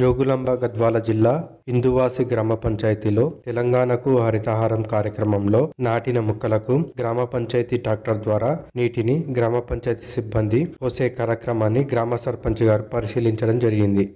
జోగులాంబ గద్వాల జిల్లా ఇందువాసి గ్రామ పంచాయతీలో తెలంగాణకు హరితహారం కార్యక్రమంలో నాటిన ముక్కలకు గ్రామ పంచాయతీ ట్రాక్టర్ ద్వారా నీటిని గ్రామ పంచాయతీ సిబ్బంది పోసే కార్యక్రమాన్ని గ్రామ సర్పంచ్ గారు పరిశీలించడం జరిగింది